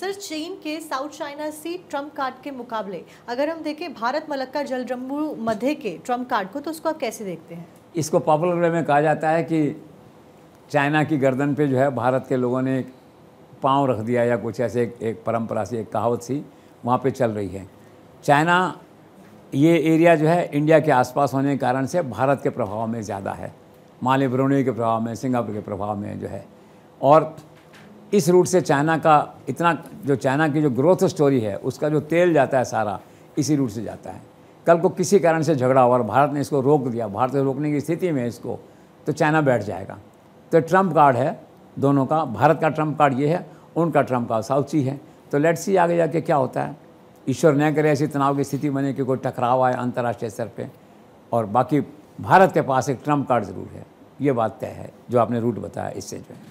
sir चीन के south China sea Trump card के मुकाबले अगर हम देखें भारत मलक्का जलरम्बू मध्य के ट्रम्प कार्ड को तो उसको आप कैसे देखते हैं इसको पॉपुलर वे में कहा जाता है कि चाइना की गर्दन पे जो है भारत के लोगों ने पाँव रख दिया या कुछ ऐसे एक, एक परंपरा सी एक कहावत सी वहाँ पे चल रही है चाइना ये एरिया जो है इंडिया के आसपास होने के कारण से भारत के प्रभाव में ज़्यादा है माले ब्रोनी के प्रभाव में सिंगापुर के प्रभाव में जो है और इस रूट से चाइना का इतना जो चाइना की जो ग्रोथ स्टोरी है उसका जो तेल जाता है सारा इसी रूट से जाता है कल को किसी कारण से झगड़ा हुआ और भारत ने इसको रोक दिया भारत को रोकने की स्थिति में इसको तो चाइना बैठ जाएगा तो ट्रम्प कार्ड है दोनों का भारत का ट्रम्प कार्ड ये है उनका ट्रम्प कार्ड साउची है तो लेट सी आगे जाके क्या होता है ईश्वर न करे ऐसी तनाव की स्थिति बने कि कोई टकराव आए अंतर्राष्ट्रीय स्तर पर और बाकी भारत के पास एक ट्रम्प कार्ड ज़रूर है ये बात तय है जो आपने रूट बताया इससे जो है